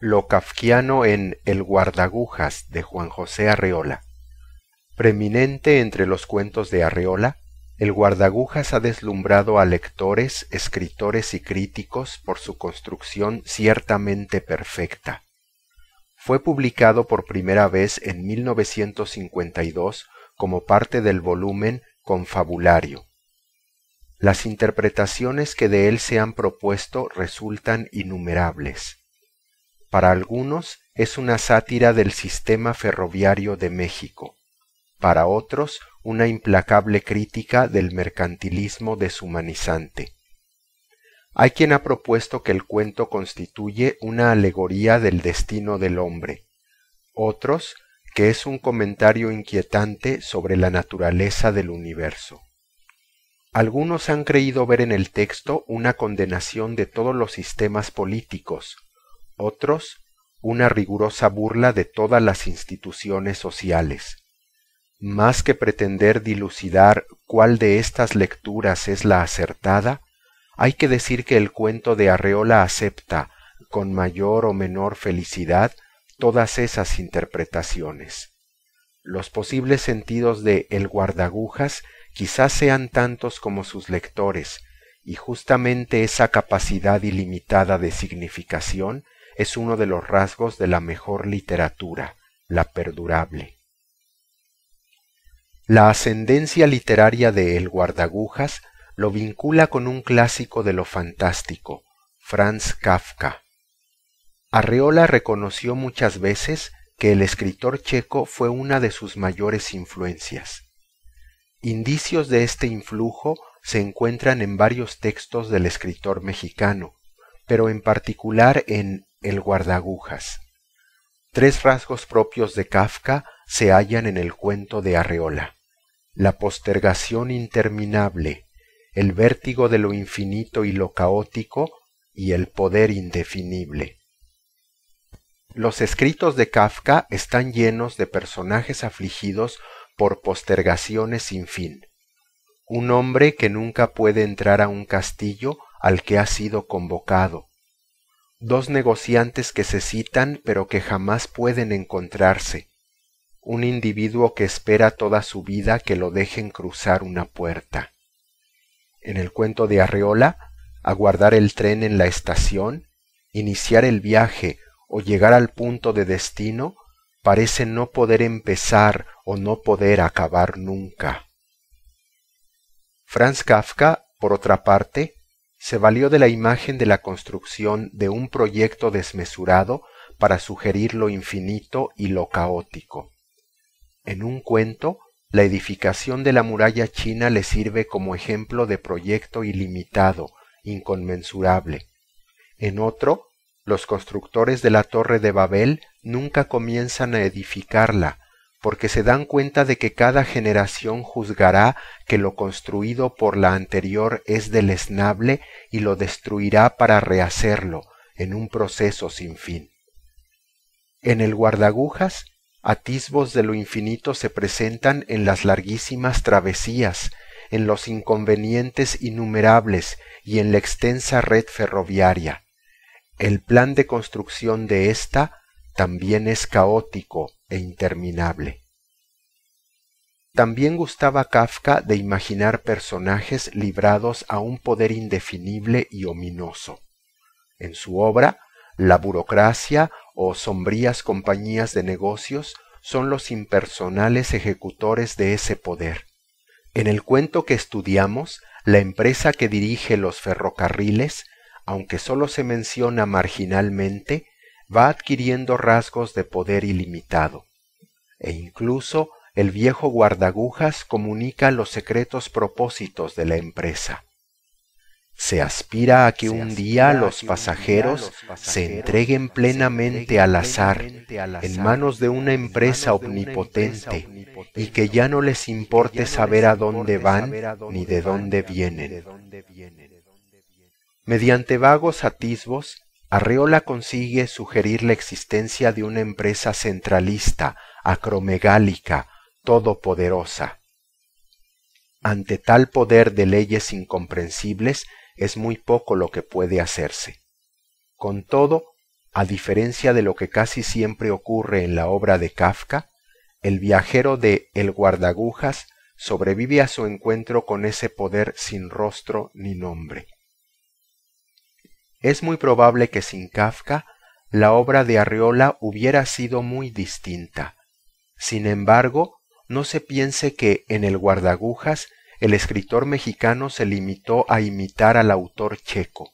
Lo kafkiano en El guardagujas de Juan José Arreola. Preeminente entre los cuentos de Arreola, El guardagujas ha deslumbrado a lectores, escritores y críticos por su construcción ciertamente perfecta. Fue publicado por primera vez en 1952 como parte del volumen Confabulario. Las interpretaciones que de él se han propuesto resultan innumerables para algunos es una sátira del sistema ferroviario de México, para otros una implacable crítica del mercantilismo deshumanizante. Hay quien ha propuesto que el cuento constituye una alegoría del destino del hombre, otros que es un comentario inquietante sobre la naturaleza del universo. Algunos han creído ver en el texto una condenación de todos los sistemas políticos, otros una rigurosa burla de todas las instituciones sociales. Más que pretender dilucidar cuál de estas lecturas es la acertada, hay que decir que el cuento de Arreola acepta, con mayor o menor felicidad, todas esas interpretaciones. Los posibles sentidos de El guardagujas quizás sean tantos como sus lectores, y justamente esa capacidad ilimitada de significación es uno de los rasgos de la mejor literatura, la perdurable. La ascendencia literaria de El guardagujas lo vincula con un clásico de lo fantástico, Franz Kafka. Arreola reconoció muchas veces que el escritor checo fue una de sus mayores influencias. Indicios de este influjo se encuentran en varios textos del escritor mexicano, pero en particular en el guardagujas. Tres rasgos propios de Kafka se hallan en el cuento de Arreola. La postergación interminable, el vértigo de lo infinito y lo caótico y el poder indefinible. Los escritos de Kafka están llenos de personajes afligidos por postergaciones sin fin. Un hombre que nunca puede entrar a un castillo al que ha sido convocado, dos negociantes que se citan pero que jamás pueden encontrarse, un individuo que espera toda su vida que lo dejen cruzar una puerta. En el cuento de Arreola, aguardar el tren en la estación, iniciar el viaje o llegar al punto de destino parece no poder empezar o no poder acabar nunca. Franz Kafka, por otra parte, se valió de la imagen de la construcción de un proyecto desmesurado para sugerir lo infinito y lo caótico. En un cuento, la edificación de la muralla china le sirve como ejemplo de proyecto ilimitado, inconmensurable. En otro, los constructores de la torre de Babel nunca comienzan a edificarla, porque se dan cuenta de que cada generación juzgará que lo construido por la anterior es deleznable y lo destruirá para rehacerlo en un proceso sin fin. En el guardagujas, atisbos de lo infinito se presentan en las larguísimas travesías, en los inconvenientes innumerables y en la extensa red ferroviaria. El plan de construcción de ésta también es caótico, e interminable. También gustaba Kafka de imaginar personajes librados a un poder indefinible y ominoso. En su obra, la burocracia o sombrías compañías de negocios son los impersonales ejecutores de ese poder. En el cuento que estudiamos, la empresa que dirige los ferrocarriles, aunque solo se menciona marginalmente, va adquiriendo rasgos de poder ilimitado, e incluso el viejo guardagujas comunica los secretos propósitos de la empresa. Se aspira a que un día los pasajeros se entreguen plenamente al azar, en manos de una empresa omnipotente, y que ya no les importe saber a dónde van ni de dónde vienen. Mediante vagos atisbos, Arreola consigue sugerir la existencia de una empresa centralista, acromegálica, todopoderosa. Ante tal poder de leyes incomprensibles es muy poco lo que puede hacerse. Con todo, a diferencia de lo que casi siempre ocurre en la obra de Kafka, el viajero de El guardagujas sobrevive a su encuentro con ese poder sin rostro ni nombre. Es muy probable que sin Kafka la obra de Arriola hubiera sido muy distinta. Sin embargo, no se piense que en el guardagujas el escritor mexicano se limitó a imitar al autor checo.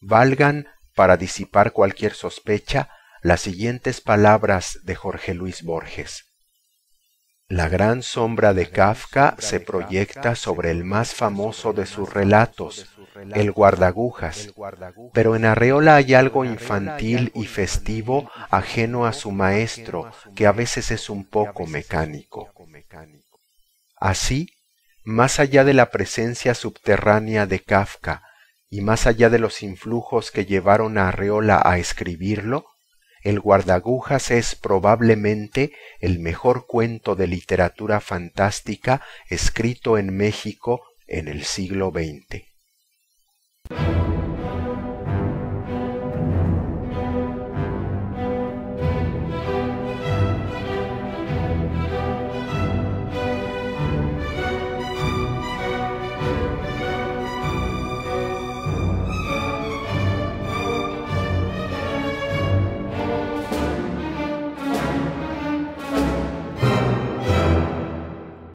Valgan, para disipar cualquier sospecha, las siguientes palabras de Jorge Luis Borges. La gran sombra de Kafka se proyecta sobre el más famoso de sus relatos, el guardagujas, pero en Arreola hay algo infantil y festivo ajeno a su maestro, que a veces es un poco mecánico. Así, más allá de la presencia subterránea de Kafka y más allá de los influjos que llevaron a Arreola a escribirlo, el guardagujas es probablemente el mejor cuento de literatura fantástica escrito en México en el siglo XX.